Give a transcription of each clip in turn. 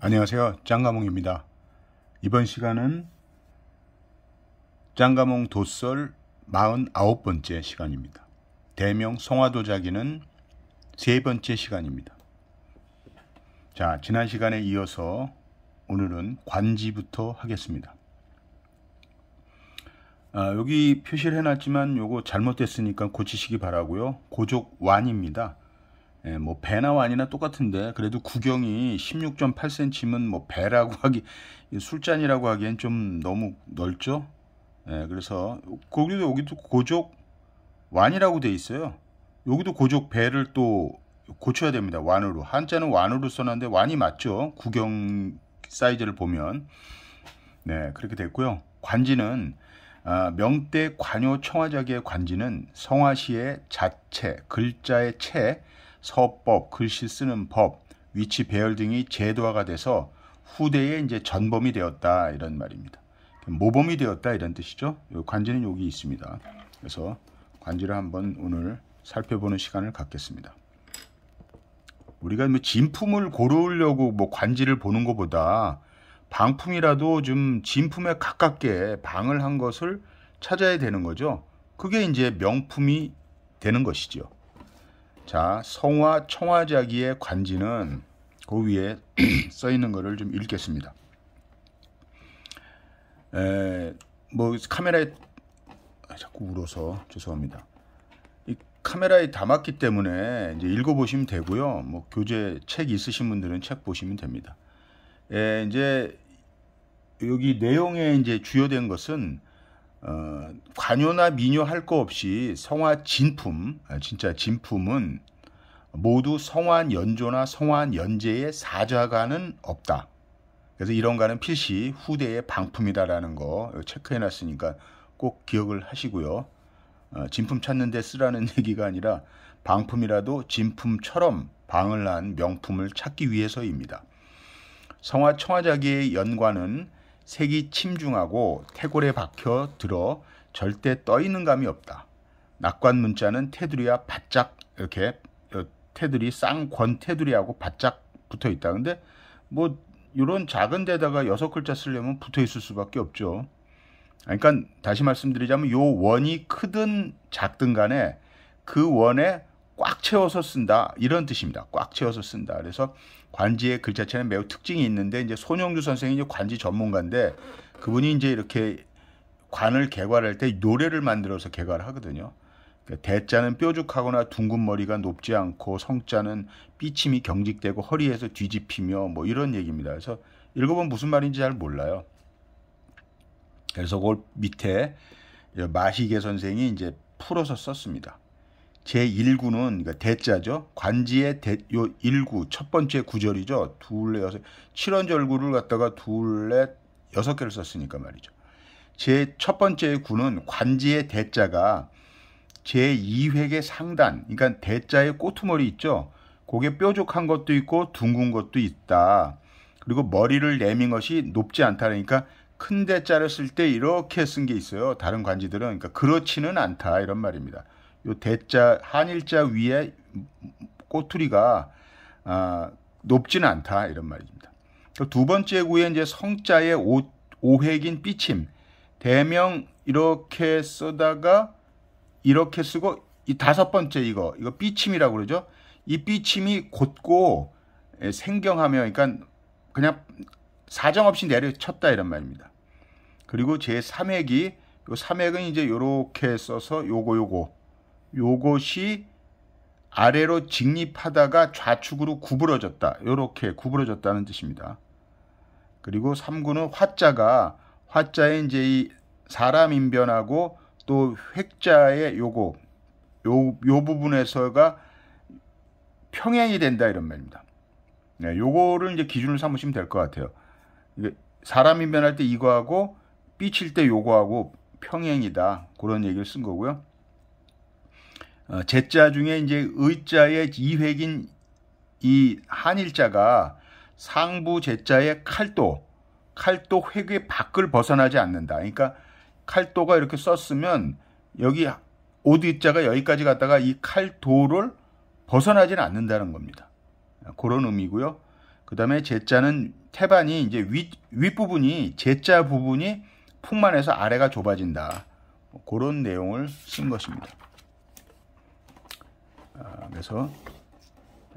안녕하세요. 짱가몽입니다. 이번 시간은 짱가몽 도설 49번째 시간입니다. 대명 송화도자기는 세 번째 시간입니다. 자, 지난 시간에 이어서 오늘은 관지부터 하겠습니다. 아, 여기 표시를 해놨지만 요거 잘못됐으니까 고치시기 바라고요. 고족완입니다. 예, 뭐 배나 완이나 똑같은데 그래도 구경이 16.8cm면 뭐 배라고 하기 술잔이라고 하기엔 좀 너무 넓죠. 예, 그래서 거기도 여기도 고족 완이라고 돼 있어요. 여기도 고족 배를 또 고쳐야 됩니다. 완으로 한자는 완으로 써놨는데 완이 맞죠. 구경 사이즈를 보면 네 그렇게 됐고요. 관지는 아, 명대 관요 청화자계의 관지는 성화시의 자체 글자의 채 서법, 글씨 쓰는 법, 위치 배열 등이 제도화가 돼서 후대에 이제 전범이 되었다 이런 말입니다. 모범이 되었다 이런 뜻이죠. 관제는 여기 있습니다. 그래서 관제를 한번 오늘 살펴보는 시간을 갖겠습니다. 우리가 뭐 진품을 고르려고 뭐 관지를 보는 것보다 방품이라도 좀 진품에 가깝게 방을 한 것을 찾아야 되는 거죠. 그게 이제 명품이 되는 것이죠. 자, 성화 청화자기의 관지는 그 위에 써 있는 것을 좀 읽겠습니다. 에, 뭐 카메라에 아, 자꾸 울어서 죄송합니다. 이 카메라에 담았기 때문에 이제 읽어 보시면 되고요. 뭐 교재 책 있으신 분들은 책 보시면 됩니다. 에, 이제 여기 내용에 이제 주요된 것은 어, 관요나 민요 할 거 없이 성화 진품, 아, 진짜 진품은 모두 성환 연조나 성환 연제의 사자가는 없다. 그래서 이런 가는 필시 후대의 방품이다라는 거 체크해 놨으니까 꼭 기억을 하시고요. 어, 진품 찾는 데 쓰라는 얘기가 아니라 방품이라도 진품처럼 방을 난 명품을 찾기 위해서입니다. 성화 청화자기의 연관은 색이 침중하고 태골에 박혀 들어 절대 떠 있는 감이 없다. 낙관 문자는 테두리와 바짝 이렇게 어, 테두리 쌍 권 테두리하고 바짝 붙어 있다. 근데 뭐 이런 작은 데다가 여섯 글자 쓰려면 붙어 있을 수밖에 없죠. 아, 그러니까 다시 말씀드리자면 요 원이 크든 작든 간에 그 원에 꽉 채워서 쓴다 이런 뜻입니다. 꽉 채워서 쓴다. 그래서 관지의 글자체는 매우 특징이 있는데 이제 손영주 선생이 이제 관지 전문가인데 그분이 이제 이렇게 관을 개괄할 때 노래를 만들어서 개괄하거든요. 을 그러니까 대자는 뾰족하거나 둥근 머리가 높지 않고 성자는 삐침이 경직되고 허리에서 뒤집히며 뭐 이런 얘기입니다. 그래서 읽어보면 무슨 말인지 잘 몰라요. 그래서 그 밑에 마시계 선생이 이제 풀어서 썼습니다. 제1구는 그러니까 대자죠. 관지의 대, 요 1구 첫 번째 구절이죠. 둘레 여섯 7원절구를 갖다가 둘레 여섯 개를 썼으니까 말이죠. 제 첫 번째 구는 관지의 대자가 제2획의 상단, 그러니까 대자의 꼬투머리 있죠. 고게 뾰족한 것도 있고 둥근 것도 있다. 그리고 머리를 내민 것이 높지 않다 그러니까 큰 대자를 쓸 때 이렇게 쓴 게 있어요. 다른 관지들은 그러니까 그렇지는 않다 이런 말입니다. 요 대자 한일자 위에 꼬투리가 아, 높지는 않다 이런 말입니다. 두 번째 구에 이제 성자의 오, 오획인 삐침 대명 이렇게 쓰다가 이렇게 쓰고 이 다섯 번째 이거 이거 삐침이라고 그러죠. 이 삐침이 곧고 예, 생경하며 그러니까 그냥 사정없이 내려쳤다 이런 말입니다. 그리고 제3핵이 요 3핵은 이제 요렇게 써서 요거 요거 요것이 아래로 직립하다가 좌측으로 구부러졌다. 이렇게 구부러졌다는 뜻입니다. 그리고 3구는 화자가 화자에 이제 이 사람 인변하고 또 획자의 요거 요, 요 부분에서가 평행이 된다 이런 말입니다. 네, 요거를 이제 기준을 삼으시면 될 것 같아요. 사람 인변할 때 이거하고 삐칠 때 요거하고 평행이다. 그런 얘기를 쓴 거고요. 어, 제자 중에 이제 의자의 이획인 이 한일자가 상부 제자의 칼도 칼도 획의 밖을 벗어나지 않는다. 그러니까 칼도가 이렇게 썼으면 여기 오디자가 여기까지 갔다가 이 칼도를 벗어나지는 않는다는 겁니다. 어, 그런 의미고요. 그 다음에 제자는 태반이 이제 윗, 윗부분이 제자 부분이 풍만해서 아래가 좁아진다. 뭐 그런 내용을 쓴 것입니다. 그래서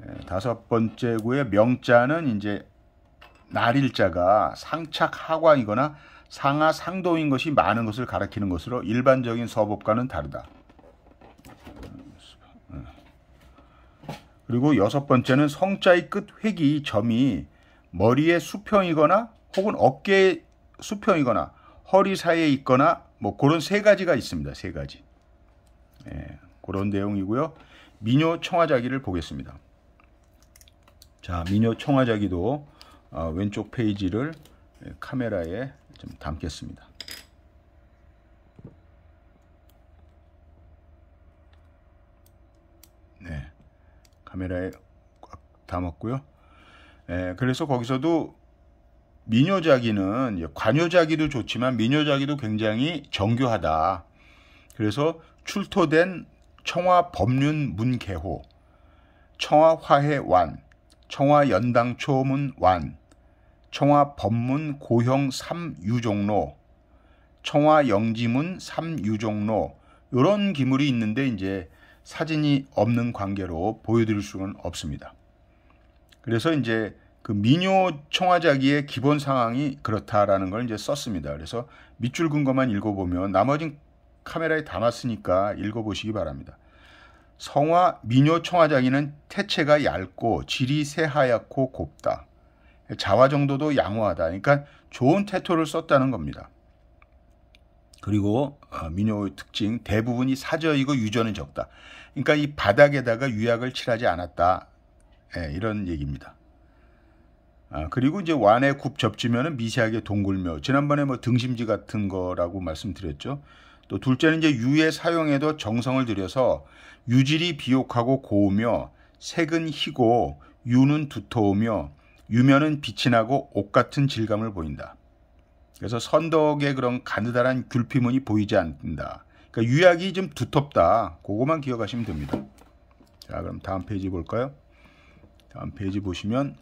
예, 다섯 번째 구의 명자는 이제 날일자가 상착하관이거나 상하 상도인 것이 많은 것을 가리키는 것으로 일반적인 서법과는 다르다. 그리고 여섯 번째는 성자의 끝 획이 점이 머리의 수평이거나 혹은 어깨의 수평이거나 허리 사이에 있거나 뭐 그런 세 가지가 있습니다. 세 가지. 예, 그런 내용이고요. 미녀 청아자기를 보겠습니다. 자, 미녀 청아자기도 어, 왼쪽 페이지를 예, 카메라에 좀 담겠습니다. 네, 카메라에 꽉 담았고요. 에, 예, 그래서 거기서도 미녀자기는 관여자기도 좋지만 미녀자기도 굉장히 정교하다. 그래서 출토된 청와 법륜 문개호, 청와 화해 완, 청와 연당 초문 완, 청와 법문 고형 3유종로, 청와 영지문 3유종로 이런 기물이 있는데 이제 사진이 없는 관계로 보여드릴 수는 없습니다. 그래서 이제 그 민요 청와자기의 기본 상황이 그렇다라는 걸 이제 썼습니다. 그래서 밑줄 근거만 읽어보면 나머진 카메라에 담았으니까 읽어보시기 바랍니다. 성화 미녀 청아장이는 태체가 얇고 질이 새하얗고 곱다. 자화 정도도 양호하다. 그러니까 좋은 태토를 썼다는 겁니다. 그리고 아, 민요의 특징 대부분이 사저이고 유전은 적다. 그러니까 이 바닥에다가 유약을 칠하지 않았다. 네, 이런 얘기입니다. 아, 그리고 이제 완의 굽 접지면은 미세하게 동글며 지난번에 뭐 등심지 같은 거라고 말씀드렸죠. 또 둘째는 이제 유의 사용에도 정성을 들여서 유질이 비옥하고 고우며 색은 희고 유는 두터우며 유면은 빛이 나고 옷 같은 질감을 보인다. 그래서 선덕의 그런 가느다란 귤피문이 보이지 않는다. 그러니까 유약이 좀 두텁다. 그거만 기억하시면 됩니다. 자, 그럼 다음 페이지 볼까요? 다음 페이지 보시면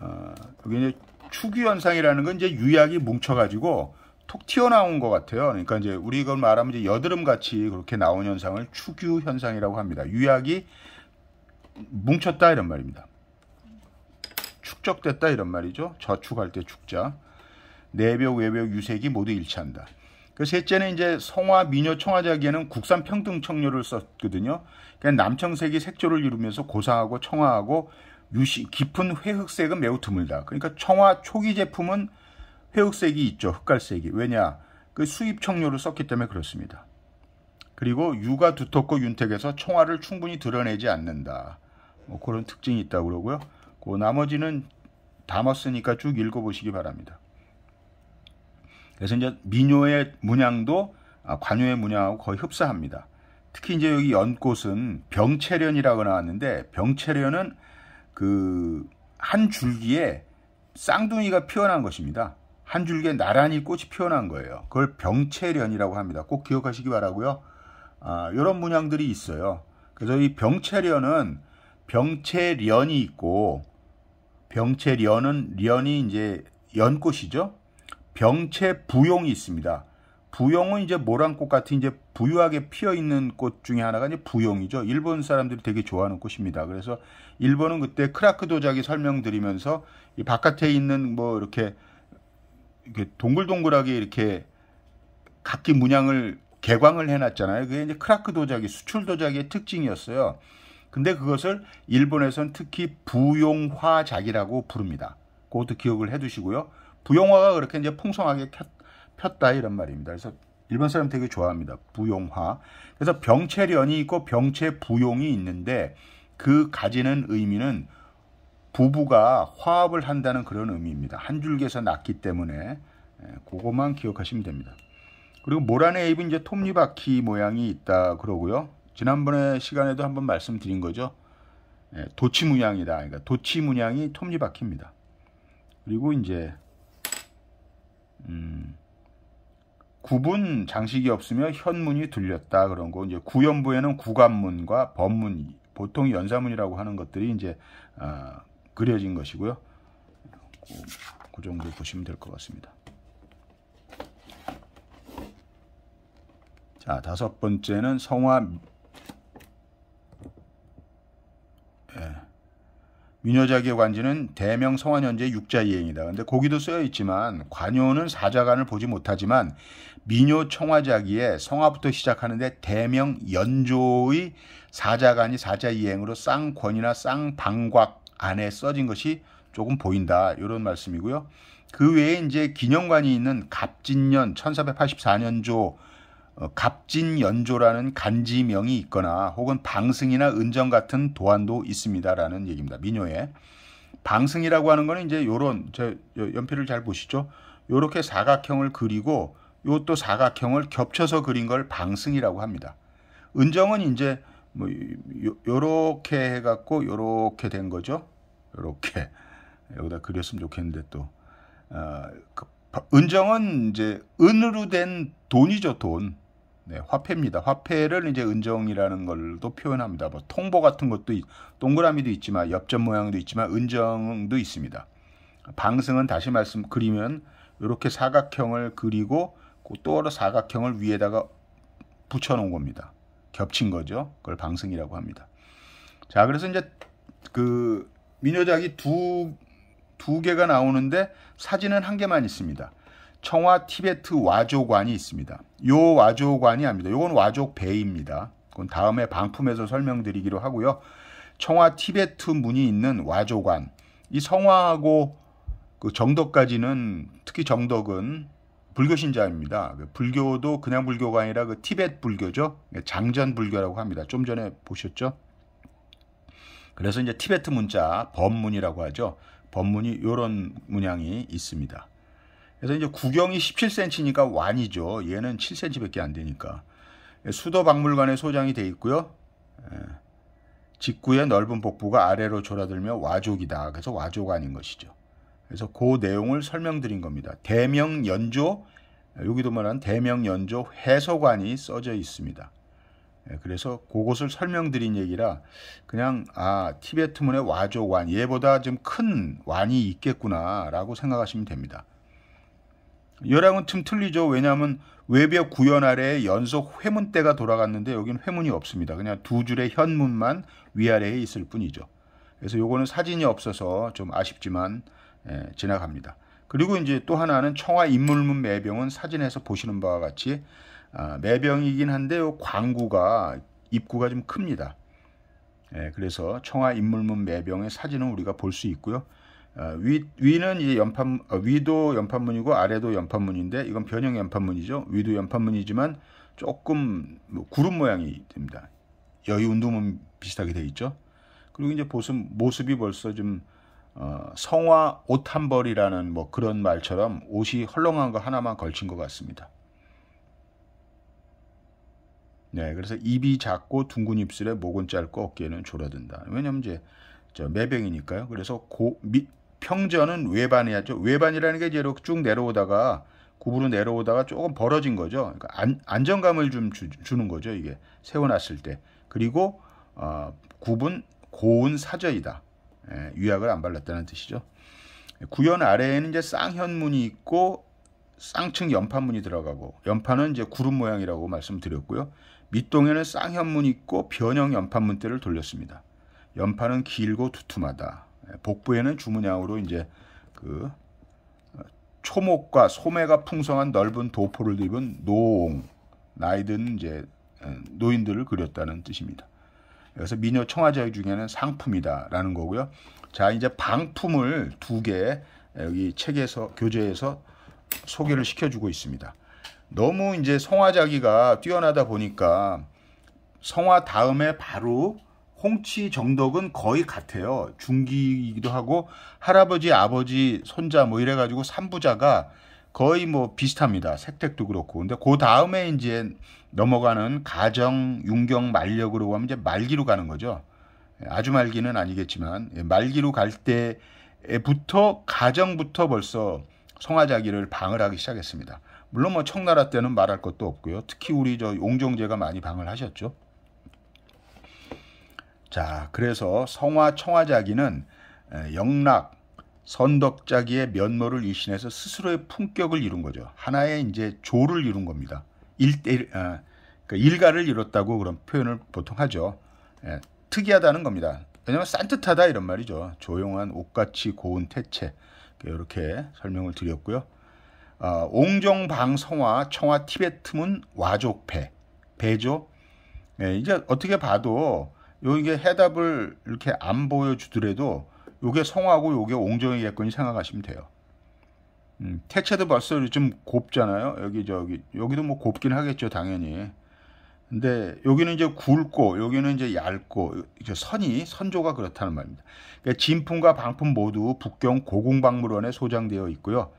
어, 여기 이제 추기현상이라는 건 이제 유약이 뭉쳐가지고 톡 튀어나온 것 같아요. 그러니까 이제 우리 이걸 말하면 이제 여드름 같이 그렇게 나온 현상을 추규 현상이라고 합니다. 유약이 뭉쳤다 이런 말입니다. 축적됐다 이런 말이죠. 저축할 때 축자. 내벽, 외벽, 유색이 모두 일치한다. 그 셋째는 이제 성화, 미녀, 청화자기에는 국산 평등 청료를 썼거든요. 그냥 남청색이 색조를 이루면서 고상하고 청화하고 유시, 깊은 회흑색은 매우 드물다. 그러니까 청화 초기 제품은 회흑색이 있죠. 흑갈색이. 왜냐? 그 수입 청료를 썼기 때문에 그렇습니다. 그리고 유가 두텁고 윤택해서 총알을 충분히 드러내지 않는다. 뭐 그런 특징이 있다고 그러고요. 그 나머지는 담았으니까 쭉 읽어보시기 바랍니다. 그래서 이제 민요의 문양도 아, 관요의 문양하고 거의 흡사합니다. 특히 이제 여기 연꽃은 병채련이라고 나왔는데 병채련은 그 한 줄기에 쌍둥이가 피어난 것입니다. 한 줄기에 나란히 꽃이 피어난 거예요. 그걸 병채련이라고 합니다. 꼭 기억하시기 바라고요. 아, 이런 문양들이 있어요. 그래서 이 병채련은 병채련이 있고 병채련은 련이 이제 연꽃이죠. 병채부용이 있습니다. 부용은 이제 모란꽃 같은 이제 부유하게 피어 있는 꽃 중에 하나가 이제 부용이죠. 일본 사람들이 되게 좋아하는 꽃입니다. 그래서 일본은 그때 크라크 도자기 설명드리면서 이 바깥에 있는 뭐 이렇게 이렇게 동글동글하게 이렇게 각기 문양을 개광을 해놨잖아요. 그게 이제 크라크 도자기, 수출 도자기의 특징이었어요. 근데 그것을 일본에선 특히 부용화작이라고 부릅니다. 그것도 기억을 해두시고요. 부용화가 그렇게 이제 풍성하게 폈다 이런 말입니다. 그래서 일본 사람 되게 좋아합니다. 부용화. 그래서 병체련이 있고 병체부용이 있는데 그 가지는 의미는 부부가 화합을 한다는 그런 의미입니다. 한 줄기에서 났기 때문에 예, 그거만 기억하시면 됩니다. 그리고 모란의 잎은 이제 톱니바퀴 모양이 있다 그러고요. 지난번에 시간에도 한번 말씀드린 거죠. 예, 도치문양이다. 그러니까 도치문양이 톱니바퀴입니다. 그리고 이제 음, 구분 장식이 없으며 현문이 들렸다 그런 거 이제 구연부에는 구간문과 법문 보통 연사문이라고 하는 것들이 이제 어, 그려진 것이고요. 어, 그 정도 보시면 될 것 같습니다. 자, 다섯 번째는 성화 예. 민요작의 관지는 대명 성환현재 육자이행이다. 근데 거기도 쓰여 있지만 관요는 사자간을 보지 못하지만 민요 청화자기에 성화부터 시작하는데 대명 연조의 사자간이 사자이행으로 쌍권이나 쌍방곽 안에 써진 것이 조금 보인다. 이런 말씀이고요. 그 외에 이제 기념관이 있는 갑진년 1484년조 어, 갑진연조라는 간지명이 있거나 혹은 방승이나 은정 같은 도안도 있습니다라는 얘기입니다. 민요에 방승이라고 하는 거는 이제 요런 제 연필을 잘 보시죠. 요렇게 사각형을 그리고 요 또 사각형을 겹쳐서 그린 걸 방승이라고 합니다. 은정은 이제 뭐 요렇게 해 갖고 요렇게 된 거죠. 이렇게 여기다 그렸으면 좋겠는데 또 어, 그, 은정은 이제 은으로 된 돈이죠 돈. 네, 화폐입니다. 화폐를 이제 은정이라는 걸도 표현합니다. 뭐 통보 같은 것도 동그라미도 있지만 엽전 모양도 있지만 은정도 있습니다. 방승은 다시 말씀 그리면 이렇게 사각형을 그리고 그 또 사각형을 위에다가 붙여놓은 겁니다. 겹친 거죠. 그걸 방승이라고 합니다. 자, 그래서 이제 그 미녀작이 두, 두 개가 나오는데 사진은 한 개만 있습니다. 청와 티베트 와조관이 있습니다. 요 와조관이 아닙니다. 요건 와족 배입니다. 그건 다음에 방품에서 설명드리기로 하고요. 청와 티베트 문이 있는 와조관. 이 성화하고 그 정덕까지는 특히 정덕은 불교 신자입니다. 그 불교도 그냥 불교가 아니라 그 티벳 불교죠. 장전 불교라고 합니다. 좀 전에 보셨죠? 그래서 이제 티베트 문자 법문이라고 하죠. 법문이 이런 문양이 있습니다. 그래서 이제 구경이 17cm니까 완이죠. 얘는 7cm밖에 안 되니까. 예, 수도 박물관에 소장이 돼 있고요. 예, 직구의 넓은 복부가 아래로 졸아들며 와족이다. 그래서 와족 아닌 것이죠. 그래서 그 내용을 설명드린 겁니다. 대명 연조 여기도 말한 대명 연조 해소관이 써져 있습니다. 예, 그래서 그것을 설명드린 얘기라 그냥 아 티베트문의 와조완 얘보다 좀 큰 완이 있겠구나라고 생각하시면 됩니다. 열왕은 틈 틀리죠. 왜냐하면 외벽 구현 아래에 연속 회문대가 돌아갔는데 여기는 회문이 없습니다. 그냥 두 줄의 현문만 위아래에 있을 뿐이죠. 그래서 요거는 사진이 없어서 좀 아쉽지만 예, 지나갑니다. 그리고 이제 또 하나는 청와 인물문 매병은 사진에서 보시는 바와 같이 아, 매병이긴 한데 요 광구가 입구가 좀 큽니다. 예, 그래서 청하 인물문 매병의 사진은 우리가 볼 수 있고요. 아, 위, 위는 이제 연판, 아, 위도 연판문이고 아래도 연판문인데 이건 변형 연판문이죠. 위도 연판문이지만 조금 뭐 구름 모양이 됩니다. 여의 운동문 비슷하게 되어 있죠. 그리고 이제 모습, 모습이 벌써 좀 어, 성화 옷한 벌이라는 뭐 그런 말처럼 옷이 헐렁한 거 하나만 걸친 것 같습니다. 네, 그래서 입이 작고 둥근 입술에 목은 짧고 어깨는 졸아든다. 왜냐면 이제 저 매병이니까요. 그래서 고, 밑, 평전은 외반이었죠. 외반이라는 게 이제 이렇게 쭉 내려오다가 구부로 내려오다가 조금 벌어진 거죠. 그러니까 안, 안정감을 좀 주, 주는 거죠. 이게 세워놨을 때. 그리고 어, 굽은 고운 사저이다. 예, 유약을 안 발랐다는 뜻이죠. 구현 아래에는 이제 쌍현문이 있고 쌍층 연판문이 들어가고 연판은 이제 구름 모양이라고 말씀드렸고요. 밑동에는 쌍현문 있고 변형 연판문대를 돌렸습니다. 연판은 길고 두툼하다. 예, 복부에는 주문양으로 이제 그 어, 초목과 소매가 풍성한 넓은 도포를 입은 노옹 나이든 이제 어, 노인들을 그렸다는 뜻입니다. 그래서 미녀 청아자 중에는 상품이다라는 거고요. 자 이제 방품을 두 개 여기 어, 책에서 교재에서 소개를 시켜주고 있습니다. 너무 이제 성화자기가 뛰어나다 보니까 성화 다음에 바로 홍치 정덕은 거의 같아요. 중기이기도 하고 할아버지, 아버지, 손자 뭐 이래 가지고 삼부자가 거의 뭐 비슷합니다. 색택도 그렇고. 근데 그 다음에 이제 넘어가는 가정, 윤경 말력으로 하면 이제 말기로 가는 거죠. 아주 말기는 아니겠지만 예, 말기로 갈 때부터 가정부터 벌써 성화자기를 방을 하기 시작했습니다. 물론 뭐 청나라 때는 말할 것도 없고요. 특히 우리 저 용종제가 많이 방을 하셨죠. 자, 그래서 성화 청화자기는 영락 선덕자기의 면모를 이신해서 스스로의 품격을 이룬 거죠. 하나의 이제 조를 이룬 겁니다. 일대 아, 그까 그러니까 일가를 이뤘다고 그런 표현을 보통 하죠. 예, 특이하다는 겁니다. 왜냐하면 산뜻하다 이런 말이죠. 조용한 옷같이 고운 태체 이렇게 설명을 드렸고요. 어, 옹정방성화 청화 티베트문 와족패 배조 예, 이제 어떻게 봐도 요게 해답을 이렇게 안 보여주더라도 요게 성화고 요게 옹정이겠거이 생각하시면 돼요. 음, 태체도 벌써 좀 곱잖아요. 여기 저기 여기도 뭐 곱긴 하겠죠 당연히. 근데 여기는 이제 굵고 여기는 이제 얇고 이제 선이 선조가 그렇다는 말입니다. 그러니까 진품과 방품 모두 북경 고궁박물원에 소장되어 있고요.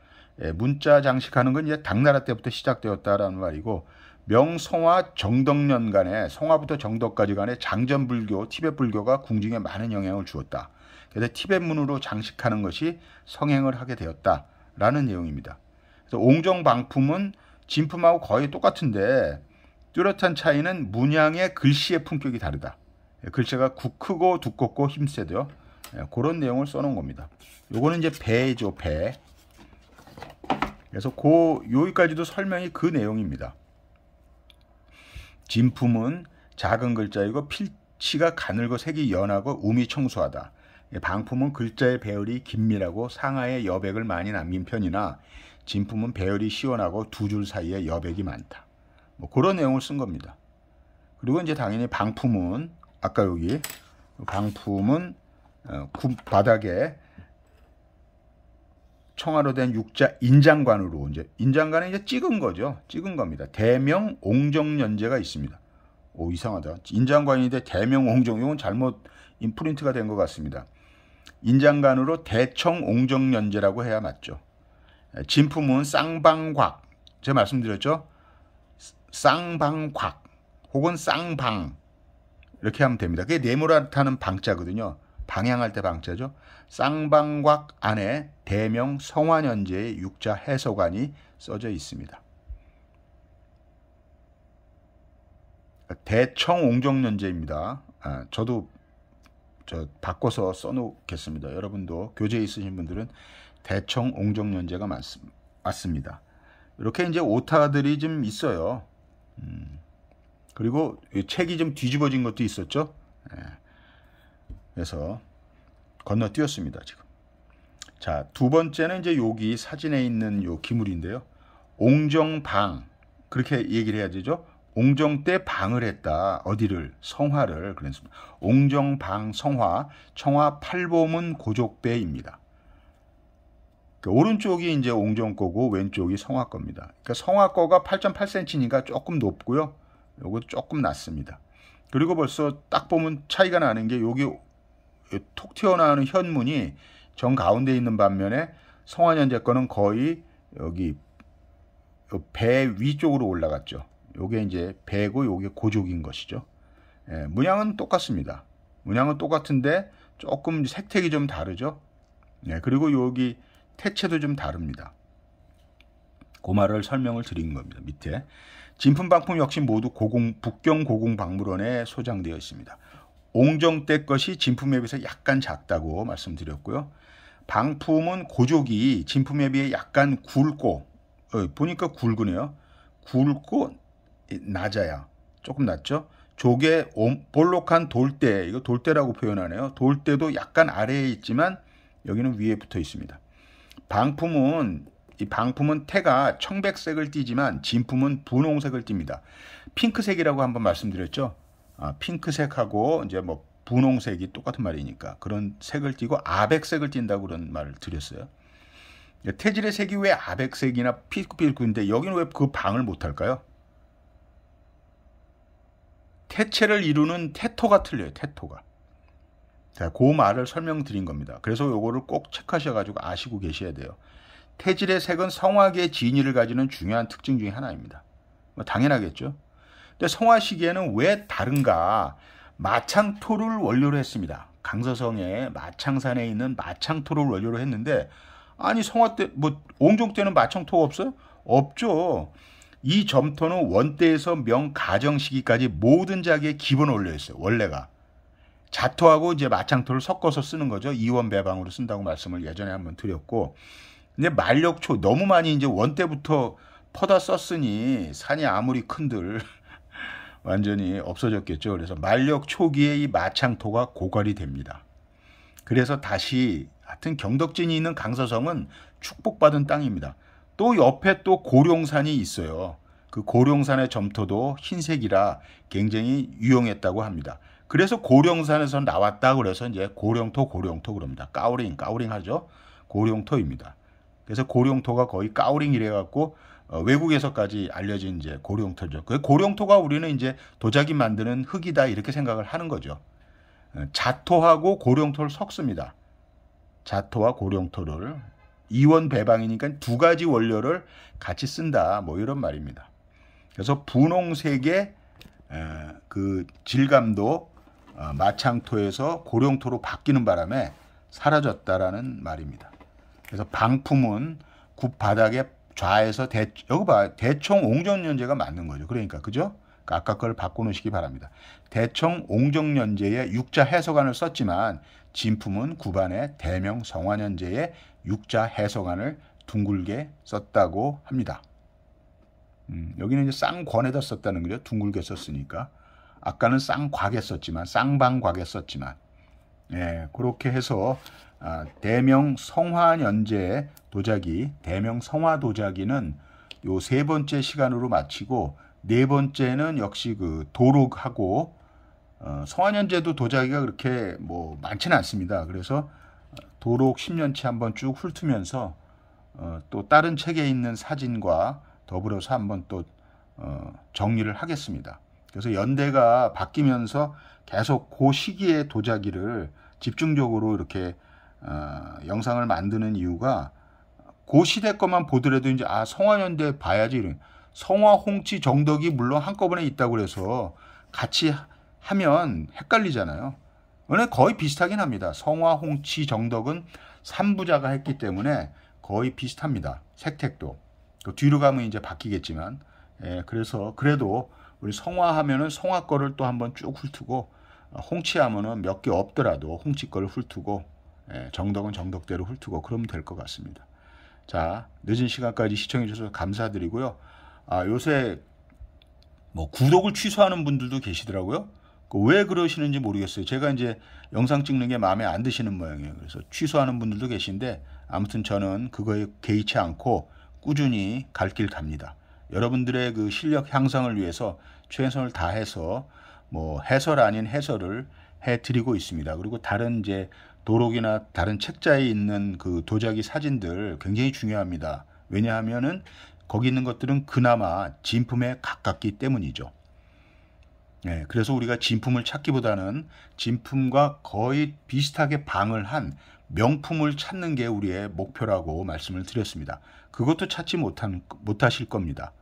예, 문자 장식하는 건 이제 당나라 때부터 시작되었다라는 말이고 명성화 정덕년 간에 성화부터 정덕까지 간에 장전불교, 티벳불교가 궁중에 많은 영향을 주었다. 그래서 티벳문으로 장식하는 것이 성행을 하게 되었다라는 내용입니다. 그래서 옹정방품은 진품하고 거의 똑같은데 뚜렷한 차이는 문양의 글씨의 품격이 다르다. 예, 글씨가 크고 두껍고 힘세도요. 예, 그런 내용을 써놓은 겁니다. 요거는 이제 배죠, 배. 그래서 고 여기까지도 설명이 그 내용입니다. 진품은 작은 글자이고 필치가 가늘고 색이 연하고 음이 청소하다. 예, 방품은 글자의 배열이 긴밀하고 상하의 여백을 많이 남긴 편이나 진품은 배열이 시원하고 두 줄 사이에 여백이 많다. 뭐 그런 내용을 쓴 겁니다. 그리고 이제 당연히 방품은 아까 여기 방품은 어, 바닥에 청아로 된 육자 인장관으로 이제 인장관은 이제 찍은 거죠. 찍은 겁니다. 대명 옹정연제가 있습니다. 오 이상하다. 인장관인데 대명 옹정 이건 잘못 인프린트가 된 것 같습니다. 인장관으로 대청 옹정연제라고 해야 맞죠. 예, 진품은 쌍방곽 제가 말씀드렸죠. 쌍방곽 혹은 쌍방 이렇게 하면 됩니다. 그게 네모라타는 방자거든요. 방향할 때 방자죠. 쌍방곽 안에 대명 성환현재의 육자 해소관이 써져 있습니다. 그러니까 대청옹정연제입니다. 아, 저도 저 바꿔서 써놓겠습니다. 여러분도 교재 있으신 분들은 대청옹정연제가 맞습니다. 이렇게 이제 오타들이 좀 있어요. 음, 그리고 책이 좀 뒤집어진 것도 있었죠. 예. 그래서 건너뛰었습니다. 지금. 자, 두 번째는 이제 여기 사진에 있는 요 기물인데요. 옹정방 그렇게 얘기를 해야 되죠. 옹정 때 방을 했다. 어디를 성화를 그랬습니다. 옹정방 성화 청화 팔보문 고족배입니다. 그 오른쪽이 이제 옹정 거고 왼쪽이 성화 겁니다. 그러니까 성화 거가 8.8cm니까 조금 높고요. 요거 조금 낮습니다. 그리고 벌써 딱 보면 차이가 나는 게 여기 톡 튀어나오는 현문이 정 가운데 있는 반면에 성화현제 거는 거의 여기 배 위쪽으로 올라갔죠. 요게 이제 배고 요게 고족인 것이죠. 예, 문양은 똑같습니다. 문양은 똑같은데 조금 색택이 좀 다르죠. 예, 그리고 여기 태체도 좀 다릅니다. 고마를 그 설명을 드린 겁니다. 밑에 진품 방품 역시 모두 고공, 북경 고궁박물원에 소장되어 있습니다. 옹정 때 것이 진품에 비해서 약간 작다고 말씀드렸고요. 방품은 고조기 진품에 비해 약간 굵고 어, 보니까 굵으네요. 굵고 낮아요. 조금 낮죠? 조개 볼록한 돌대 이거 돌대라고 표현하네요. 돌대도 약간 아래에 있지만 여기는 위에 붙어 있습니다. 방품은 이 방품은 태가 청백색을 띠지만 진품은 분홍색을 띱니다. 핑크색이라고 한번 말씀드렸죠. 아, 핑크색하고 이제 뭐 분홍색이 똑같은 말이니까 그런 색을 띠고 아백색을 띈다고 그런 말을 드렸어요. 예, 태질의 색이 왜 아백색이나 삐끗삐끗인데 여기는 왜 그 방을 못할까요? 태체를 이루는 태토가 틀려요. 태토가. 자, 그 말을 설명드린 겁니다. 그래서 요거를 꼭 체크하셔가지고 아시고 계셔야 돼요. 태질의 색은 성화계 진위를 가지는 중요한 특징 중의 하나입니다. 뭐 당연하겠죠. 근데 성화 시기에는 왜 다른가? 마창토를 원료로 했습니다. 강서성의 마창산에 있는 마창토를 원료로 했는데 아니 성화 때 뭐 옹종 때는 마창토가 없어요? 없죠. 이 점토는 원대에서 명 가정 시기까지 모든 자기의 기본 원료였어요. 원래가 자토하고 이제 마창토를 섞어서 쓰는 거죠. 이원 배방으로 쓴다고 말씀을 예전에 한번 드렸고 근데 말력초 너무 많이 이제 원대부터 퍼다 썼으니 산이 아무리 큰들 완전히 없어졌겠죠. 그래서 만력 초기에 이 마창토가 고갈이 됩니다. 그래서 다시 하여튼 경덕진이 있는 강서성은 축복받은 땅입니다. 또 옆에 또 고룡산이 있어요. 그 고룡산의 점토도 흰색이라 굉장히 유용했다고 합니다. 그래서 고룡산에서 나왔다 그래서 이제 고룡토 고룡토 그럽니다. 까우링 까우링 하죠. 고룡토입니다. 그래서 고룡토가 거의 까우링이래 갖고 어, 외국에서까지 알려진 이제 고령토죠. 그 고령토가 우리는 이제 도자기 만드는 흙이다 이렇게 생각을 하는 거죠. 어, 자토하고 고령토를 섞습니다. 자토와 고령토를 이원 배방이니까 두 가지 원료를 같이 쓴다 뭐 이런 말입니다. 그래서 분홍색의 그 질감도 어, 마창토에서 고령토로 바뀌는 바람에 사라졌다라는 말입니다. 그래서 방품은 굽 바닥에 좌에서 대, 여기 봐. 대청 옹정연제가 맞는 거죠. 그러니까. 그죠? 그러니까 아까 그걸 바꿔놓으시기 바랍니다. 대청 옹정연제의 육자 해석안을 썼지만 진품은 구반의 대명 성화연제의 육자 해석안을 둥글게 썼다고 합니다. 음, 여기는 이제 쌍권에다 썼다는 거죠. 둥글게 썼으니까. 아까는 쌍곽에 썼지만 쌍방곽에 썼지만 예, 그렇게 해서 아, 대명 성화연재 도자기, 대명 성화 도자기는 요 세 번째 시간으로 마치고 네 번째는 역시 그 도록하고 어, 성화연재도 도자기가 그렇게 뭐 많지는 않습니다. 그래서 어, 도록 10년치 한번 쭉 훑으면서 어, 또 다른 책에 있는 사진과 더불어서 한번 또 어, 정리를 하겠습니다. 그래서 연대가 바뀌면서 계속 그 시기의 도자기를 집중적으로 이렇게 어, 영상을 만드는 이유가 고 시대 것만 보더라도 이제 아 성화연대 봐야지 이런. 성화, 홍치, 정덕이 물론 한꺼번에 있다고 그래서 같이 하면 헷갈리잖아요. 거의 비슷하긴 합니다. 성화, 홍치, 정덕은 3부자가 했기 때문에 거의 비슷합니다. 색택도. 그 뒤로 가면 이제 바뀌겠지만. 예, 그래서 그래도 우리 성화 하면은 성화 거를 또 한번 쭉 훑고 홍치하면은 몇개 없더라도 홍치 거를 훑고 예, 정덕은 정덕대로 훑고 그러면 될 것 같습니다. 자 늦은 시간까지 시청해 주셔서 감사드리고요. 아 요새 뭐 구독을 취소하는 분들도 계시더라고요. 그 왜 그러시는지 모르겠어요. 제가 이제 영상 찍는 게 마음에 안 드시는 모양이에요. 그래서 취소하는 분들도 계신데 아무튼 저는 그거에 개의치 않고 꾸준히 갈 길 갑니다. 여러분들의 그 실력 향상을 위해서 최선을 다해서 뭐 해설 아닌 해설을 해드리고 있습니다. 그리고 다른 이제 도록이나 다른 책자에 있는 그 도자기 사진들 굉장히 중요합니다. 왜냐하면은 거기 있는 것들은 그나마 진품에 가깝기 때문이죠. 네, 그래서 우리가 진품을 찾기보다는 진품과 거의 비슷하게 방을 한 명품을 찾는 게 우리의 목표라고 말씀을 드렸습니다. 그것도 찾지 못한, 못하실 겁니다.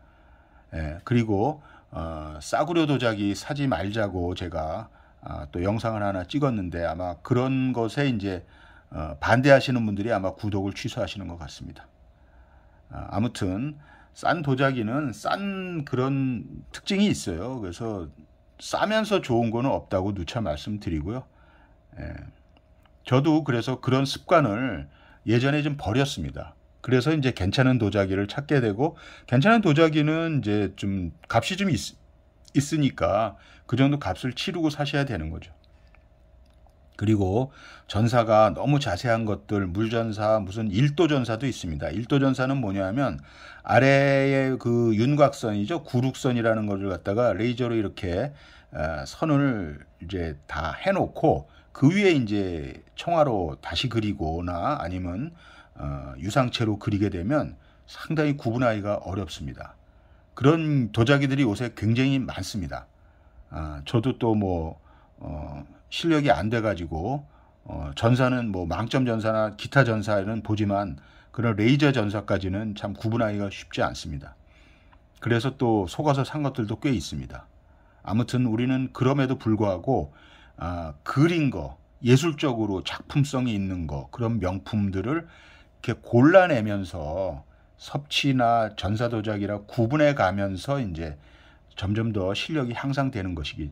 예, 그리고 어, 싸구려 도자기 사지 말자고 제가 아, 또 영상을 하나 찍었는데 아마 그런 것에 이제 어, 반대하시는 분들이 아마 구독을 취소하시는 것 같습니다. 아, 아무튼 싼 도자기는 싼 그런 특징이 있어요. 그래서 싸면서 좋은 거는 없다고 누차 말씀드리고요. 예. 저도 그래서 그런 습관을 예전에 좀 버렸습니다. 그래서 이제 괜찮은 도자기를 찾게 되고 괜찮은 도자기는 이제 좀 값이 좀 있, 있으니까 그 정도 값을 치르고 사셔야 되는 거죠. 그리고 전사가 너무 자세한 것들 물전사 무슨 일도 전사도 있습니다. 일도 전사는 뭐냐면 아래에그 윤곽선이죠 구륵선이라는 것을 갖다가 레이저로 이렇게 어, 선을 이제 다 해놓고 그 위에 이제 청화로 다시 그리거나 아니면 어, 유상체로 그리게 되면 상당히 구분하기가 어렵습니다. 그런 도자기들이 요새 굉장히 많습니다. 아, 저도 또뭐 어, 실력이 안 돼가지고 어, 전사는 뭐 망점 전사나 기타 전사는 보지만 그런 레이저 전사까지는 참 구분하기가 쉽지 않습니다. 그래서 또 속아서 산 것들도 꽤 있습니다. 아무튼 우리는 그럼에도 불구하고 아, 그린 거 예술적으로 작품성이 있는 거 그런 명품들을 이렇게 골라내면서 섭취나 전사도작이라 구분해 가면서 이제 점점 더 실력이 향상되는 것이기,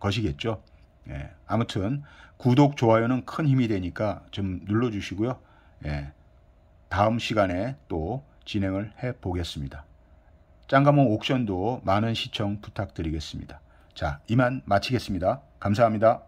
것이겠죠. 예, 아무튼 구독, 좋아요는 큰 힘이 되니까 좀 눌러주시고요. 예, 다음 시간에 또 진행을 해 보겠습니다. 짱가몽 옥션도 많은 시청 부탁드리겠습니다. 자, 이만 마치겠습니다. 감사합니다.